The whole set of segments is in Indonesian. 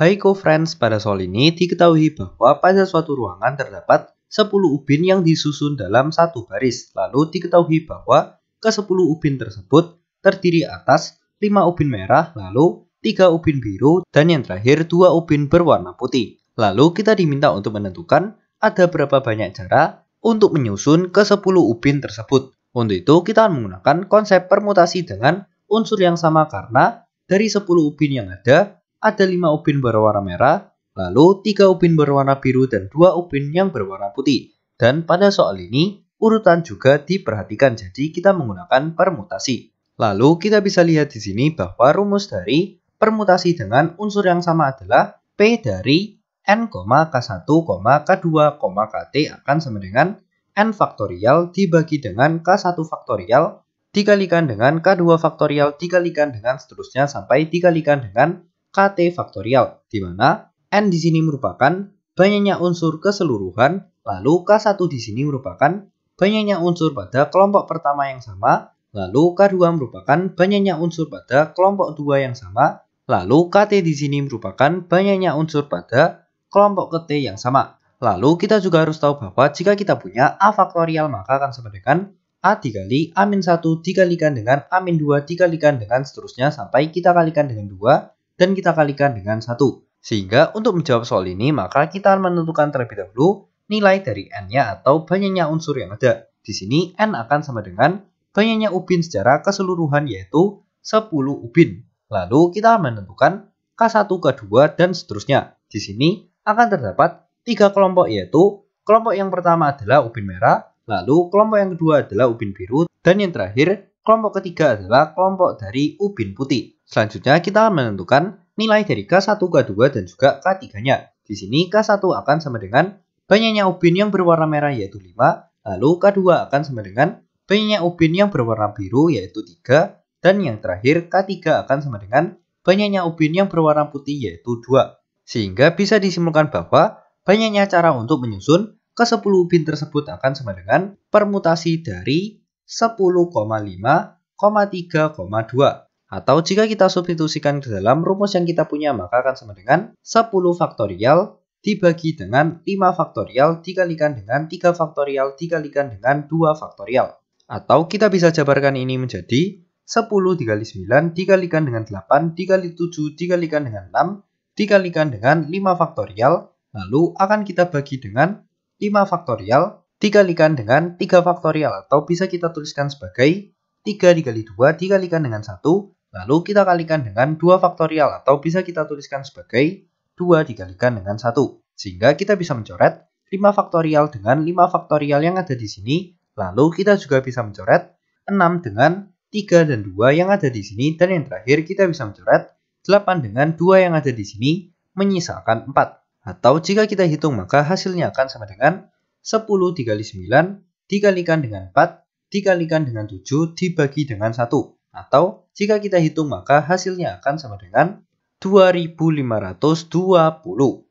Hai co-friends, pada soal ini diketahui bahwa pada suatu ruangan terdapat 10 ubin yang disusun dalam satu baris. Lalu diketahui bahwa ke-10 ubin tersebut terdiri atas 5 ubin merah, lalu 3 ubin biru, dan yang terakhir 2 ubin berwarna putih. Lalu kita diminta untuk menentukan ada berapa banyak cara untuk menyusun ke-10 ubin tersebut. Untuk itu, kita akan menggunakan konsep permutasi dengan unsur yang sama karena dari 10 ubin yang ada, ada 5 ubin berwarna merah, lalu 3 ubin berwarna biru dan 2 ubin yang berwarna putih. Dan pada soal ini, urutan juga diperhatikan jadi kita menggunakan permutasi. Lalu kita bisa lihat di sini bahwa rumus dari permutasi dengan unsur yang sama adalah P dari N, K1, K2, KT akan sama dengan N faktorial dibagi dengan K1 faktorial dikalikan dengan K2 faktorial dikalikan dengan seterusnya sampai dikalikan dengan KT faktorial, di mana n di sini merupakan banyaknya unsur keseluruhan, lalu K1 di sini merupakan banyaknya unsur pada kelompok pertama yang sama, lalu K2 merupakan banyaknya unsur pada kelompok 2 yang sama, lalu KT di sini merupakan banyaknya unsur pada kelompok ke T yang sama. Lalu kita juga harus tahu bahwa jika kita punya A faktorial maka akan sama dengan A dikali A-1 dikalikan dengan A-2 dikalikan dengan seterusnya sampai kita kalikan dengan 2 dan kita kalikan dengan satu. Sehingga untuk menjawab soal ini maka kita menentukan terlebih dahulu nilai dari n-nya atau banyaknya unsur yang ada. Di sini n akan sama dengan banyaknya ubin secara keseluruhan yaitu 10 ubin. Lalu kita menentukan K1, K2 dan seterusnya. Di sini akan terdapat tiga kelompok yaitu kelompok yang pertama adalah ubin merah, lalu kelompok yang kedua adalah ubin biru dan yang terakhir kelompok ketiga adalah kelompok dari ubin putih. Selanjutnya kita akan menentukan nilai dari K1, K2, dan juga K3-nya. Di sini K1 akan sama dengan banyaknya ubin yang berwarna merah yaitu 5, lalu K2 akan sama dengan banyaknya ubin yang berwarna biru yaitu 3, dan yang terakhir K3 akan sama dengan banyaknya ubin yang berwarna putih yaitu 2. Sehingga bisa disimpulkan bahwa banyaknya cara untuk menyusun ke-10 ubin tersebut akan sama dengan permutasi dari 10,5,3,2 atau jika kita substitusikan ke dalam rumus yang kita punya maka akan sama dengan 10 faktorial dibagi dengan 5 faktorial dikalikan dengan 3 faktorial dikalikan dengan 2 faktorial. Atau kita bisa jabarkan ini menjadi 10 dikali 9 dikalikan dengan 8 dikali 7 dikalikan dengan 6 dikalikan dengan 5 faktorial lalu akan kita bagi dengan 5 faktorial dikalikan dengan 3 faktorial atau bisa kita tuliskan sebagai 3 dikali 2 dikalikan dengan 1 Lalu kita kalikan dengan 2 faktorial atau bisa kita tuliskan sebagai 2 dikalikan dengan 1. Sehingga kita bisa mencoret 5 faktorial dengan 5 faktorial yang ada di sini. Lalu kita juga bisa mencoret 6 dengan 3 dan 2 yang ada di sini. Dan yang terakhir kita bisa mencoret 8 dengan 2 yang ada di sini menyisakan 4. Atau jika kita hitung maka hasilnya akan sama dengan 10 dikali 9 dikalikan dengan 4 dikalikan dengan 7 dibagi dengan 1. Atau jika kita hitung maka hasilnya akan sama dengan 2520.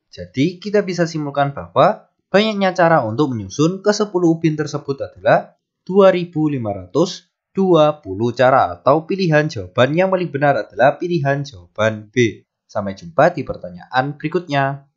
Jadi kita bisa simpulkan bahwa banyaknya cara untuk menyusun ke 10 ubin tersebut adalah 2520 cara atau pilihan jawaban yang paling benar adalah pilihan jawaban B. Sampai jumpa di pertanyaan berikutnya.